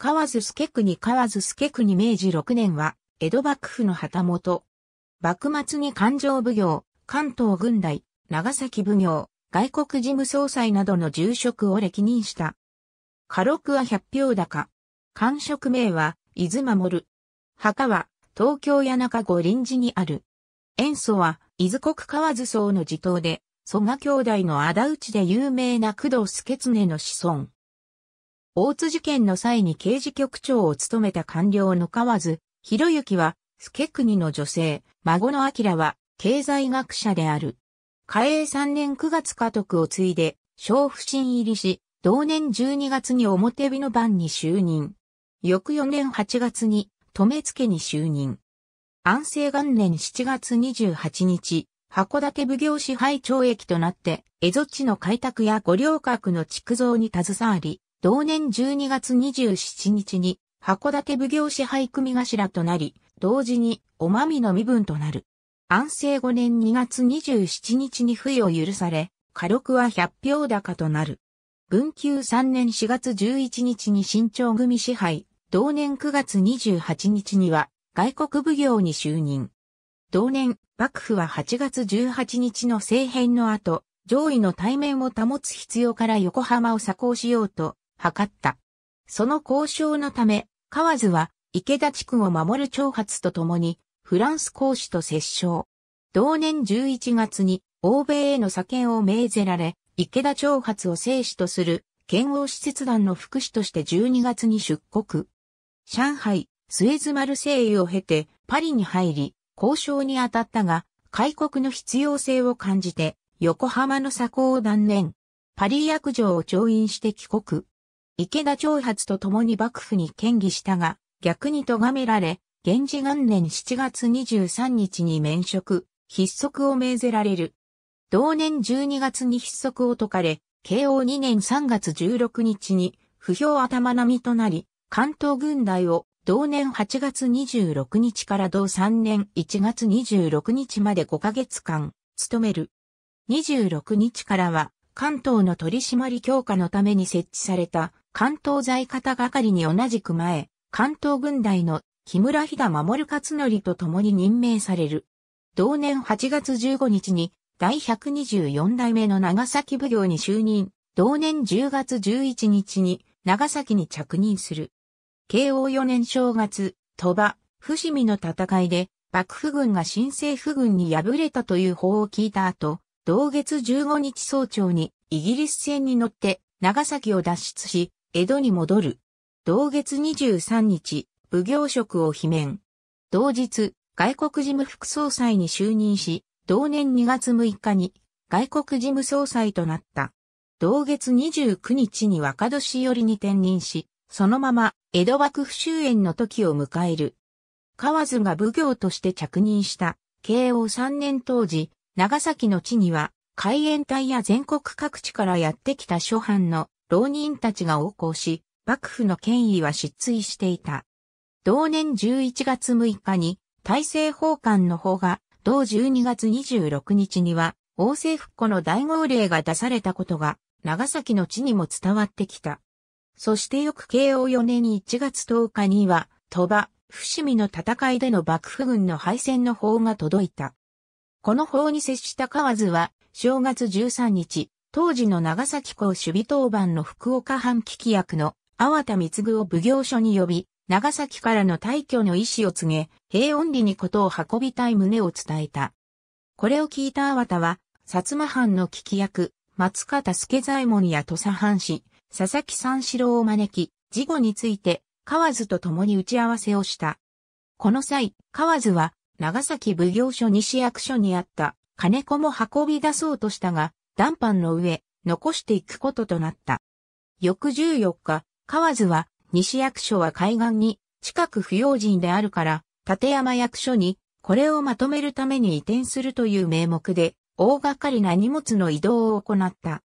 河津助国河津助国明治6年は、江戸幕府の旗本。幕末に勘定奉行、関東軍隊、長崎奉行、外国事務総裁などの重職を歴任した。家禄は百票高。官職名は、伊豆守。墓は、東京谷中五臨時にある。塩素は、伊豆国河津荘の地頭で、蘇我兄弟の仇討ちで有名な工藤助常の子孫。大津事件の際に刑事局長を務めた官僚の河津、博之は、助国の女性、孫の明は、経済学者である。嘉永3年9月家督を継いで、小不審入りし、同年12月に表日の番に就任。翌4年8月に、留付に就任。安政元年7月28日、函館奉行支配町駅となって、蝦夷地の開拓や五稜郭の築造に携わり、同年12月27日に函館奉行支配組頭となり、同時におまみの身分となる。安政5年2月27日に不意を許され、火力は100票高となる。文久3年4月11日に新潮組支配、同年9月28日には外国奉行に就任。同年、幕府は8月18日の政変の後、上位の対面を保つ必要から横浜を鎖行しようと、図った。その交渉のため、河津は池田地区を守る挑発とともに、フランス公使と折衝。同年11月に欧米への左遣を命ぜられ、池田挑発を生死とする、剣王施設団の副使として12月に出国。上海、スエズマルを経て、パリに入り、交渉に当たったが、開国の必要性を感じて、横浜の左行を断念。パリ役場を調印して帰国。池田長発と共に幕府に建議したが、逆に咎められ、源氏元年7月23日に免職、筆則を命ぜられる。同年12月に筆則を解かれ、慶応2年3月16日に、不評頭並みとなり、関東軍隊を同年8月26日から同3年1月26日まで5ヶ月間、務める。26日からは、関東の取締強化のために設置された関東在方係に同じく前、関東軍隊の木村飛田守勝則と共に任命される。同年8月15日に第124代目の長崎奉行に就任、同年10月11日に長崎に着任する。慶応4年正月、鳥羽、伏見の戦いで、幕府軍が新政府軍に敗れたという報を聞いた後、同月15日早朝にイギリス船に乗って長崎を脱出し、江戸に戻る。同月23日、奉行職を罷免。同日、外国事務副総裁に就任し、同年2月6日に外国事務総裁となった。同月29日に若年寄りに転任し、そのまま江戸幕府終焉の時を迎える。河津が奉行として着任した慶応3年当時、長崎の地には海援隊や全国各地からやってきた諸藩の浪人たちが横行し、幕府の権威は失墜していた。同年11月6日に、大政奉還の法が、同12月26日には、王政復古の大号令が出されたことが、長崎の地にも伝わってきた。そして翌慶応4年1月10日には、鳥羽、伏見の戦いでの幕府軍の敗戦の法が届いた。この法に接した河津は、正月13日、当時の長崎港守備当番の福岡藩危機役の阿和田貢を奉行所に呼び、長崎からの退去の意思を告げ、平穏理にことを運びたい旨を伝えた。これを聞いた阿田は、薩摩藩の危機役、松方助左衛門や土佐藩士、佐々木三四郎を招き、事後について、河津と共に打ち合わせをした。この際、河津は、長崎奉行所西役所にあった金子も運び出そうとしたが、談判の上、残していくこととなった。翌14日、河津は、西役所は海岸に、近く不用心であるから、立山役所に、これをまとめるために移転するという名目で、大掛かりな荷物の移動を行った。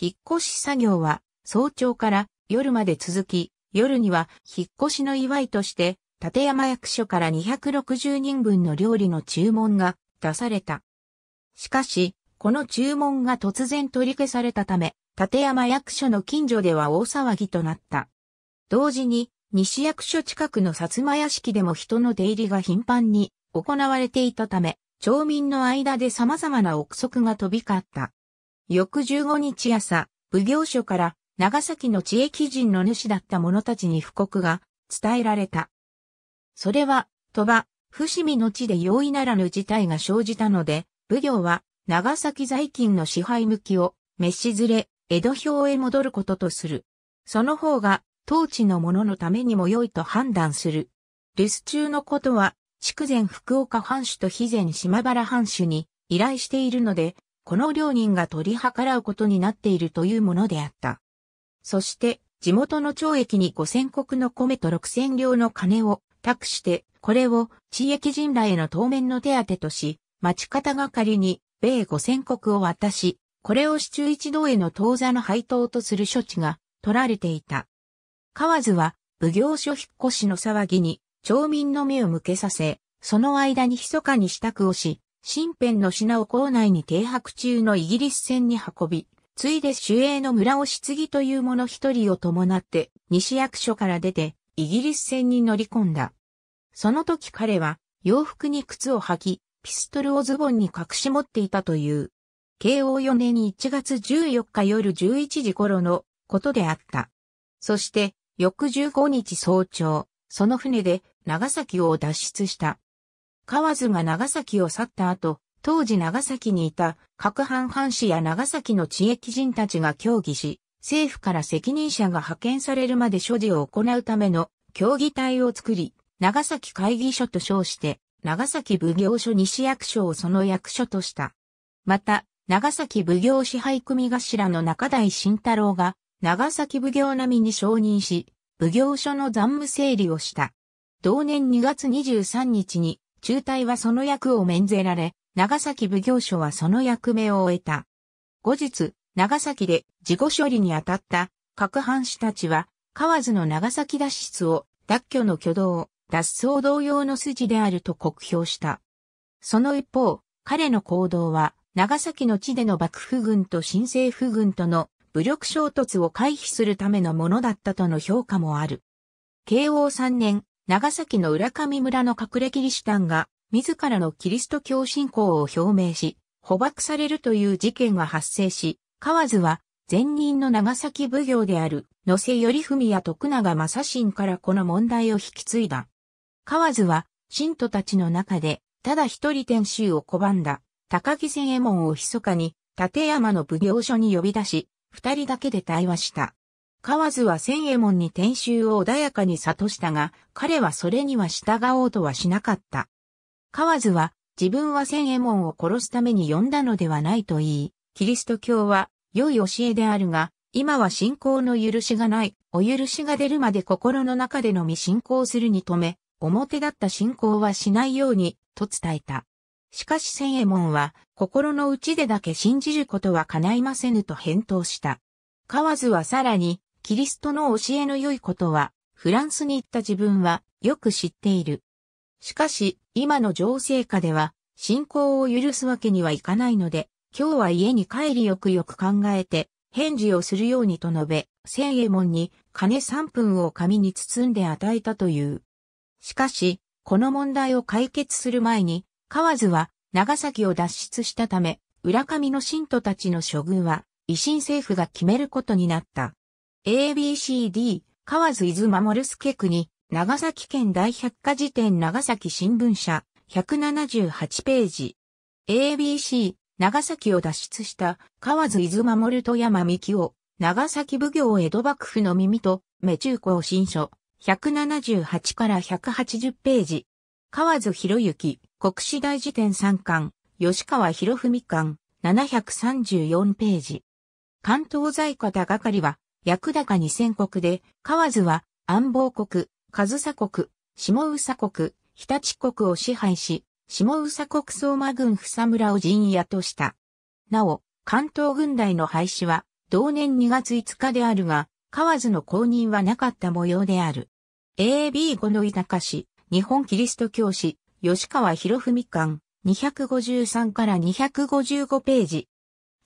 引っ越し作業は、早朝から夜まで続き、夜には引っ越しの祝いとして、立山役所から260人分の料理の注文が出された。しかし、この注文が突然取り消されたため、立山役所の近所では大騒ぎとなった。同時に、西役所近くの薩摩屋敷でも人の出入りが頻繁に行われていたため、町民の間で様々な憶測が飛び交った。翌15日朝、奉行所から長崎の地域人の主だった者たちに布告が伝えられた。それは、鳥羽、伏見の地で容易ならぬ事態が生じたので、奉行は長崎在勤の支配向きを、滅しずれ、江戸表へ戻ることとする。その方が、当地の者のためにも良いと判断する。留守中のことは、筑前福岡藩主と肥前島原藩主に依頼しているので、この両人が取り計らうことになっているというものであった。そして、地元の町駅に五千石の米と六千両の金を託して、これを地域人らへの当面の手当とし、町方係に米五千国を渡し、これを市中一同への当座の配当とする処置が取られていた。河津は、奉行所引っ越しの騒ぎに、町民の目を向けさせ、その間に密かに支度をし、新編の品を校内に停泊中のイギリス船に運び、ついで主営の村をぎという者一人を伴って、西役所から出て、イギリス船に乗り込んだ。その時彼は、洋服に靴を履き、ピストルをズボンに隠し持っていたという。慶応4年1月14日夜11時頃のことであった。そして、翌15日早朝、その船で長崎を脱出した。河津が長崎を去った後、当時長崎にいた各藩藩士や長崎の地域人たちが協議し、政府から責任者が派遣されるまで所持を行うための協議体を作り、長崎会議所と称して長崎奉行所西役所をその役所とした。また、長崎奉行支配組頭の中台慎太郎が、長崎奉行並みに承認し、奉行所の残務整理をした。同年2月23日に、中隊はその役を免ぜられ、長崎奉行所はその役目を終えた。後日、長崎で事後処理に当たった、各藩士たちは、河津の長崎脱出を、脱去の挙動、脱走同様の筋であると酷評した。その一方、彼の行動は、長崎の地での幕府軍と新政府軍との武力衝突を回避するためのものだったとの評価もある。慶応3年、長崎の浦上村の隠れキリシタンが、自らのキリスト教信仰を表明し、捕獲されるという事件が発生し、河津は、前任の長崎奉行である、野瀬頼文や徳永正信からこの問題を引き継いだ。河津は、信徒たちの中で、ただ一人天衆を拒んだ、高木千右衛門を密かに、立山の奉行所に呼び出し、二人だけで対話した。河津は千右衛門に天衆を穏やかに悟したが、彼はそれには従おうとはしなかった。河津は、自分は千右衛門を殺すために呼んだのではないと言い、キリスト教は良い教えであるが、今は信仰の許しがない、お許しが出るまで心の中でのみ信仰するに止め、表だった信仰はしないように、と伝えた。しかし千右衛門は、心の内でだけ信じることは叶いませぬと返答した。河津はさらに、キリストの教えの良いことは、フランスに行った自分は、よく知っている。しかし、今の情勢下では、信仰を許すわけにはいかないので、今日は家に帰りよくよく考えて、返事をするようにと述べ、千右衛門に金3分を紙に包んで与えたという。しかし、この問題を解決する前に、河津は長崎を脱出したため、浦上の信徒たちの処遇は、維新政府が決めることになった。ABCD、河津伊豆守助国、長崎県大百科事典長崎新聞社、178ページ。ABC、長崎を脱出した河津伊豆守と山希を、長崎奉行江戸幕府の耳と、目中高新書、178から180ページ。河津博之、国史大辞典3巻、吉川博文巻、734ページ。関東在方係は、役高2000国で、河津は、安房国、上佐国、下宇佐国、日立国を支配し、下宇佐国相馬郡草村を陣屋とした。なお、関東軍大の廃止は、同年2月5日であるが、河津の公認はなかった模様である。AB5 の豊高市、日本キリスト教師、吉川博文館、253から255ページ。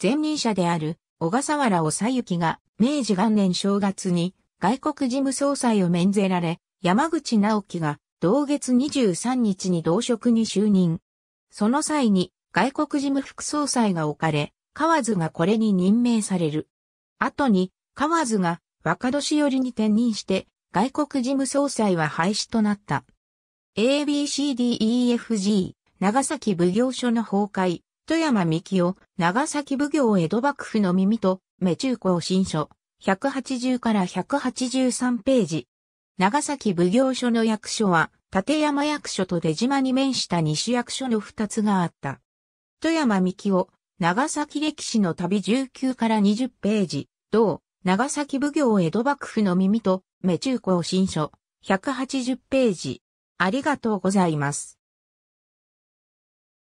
前任者である、小笠原ゆきが、明治元年正月に、外国事務総裁を免ぜられ、山口直樹が、同月23日に同職に就任。その際に、外国事務副総裁が置かれ、河津がこれに任命される。後に、河津が、若年寄りに転任して、外国事務総裁は廃止となった。ABCDEFG、長崎奉行所の崩壊、富山美を長崎奉行江戸幕府の耳と、目中高新書、180から183ページ。長崎奉行所の役所は、立山役所と出島に面した西役所の二つがあった。富山美を長崎歴史の旅19から20ページ、同、長崎奉行江戸幕府の耳と、目中高新書、180ページ。ありがとうございます。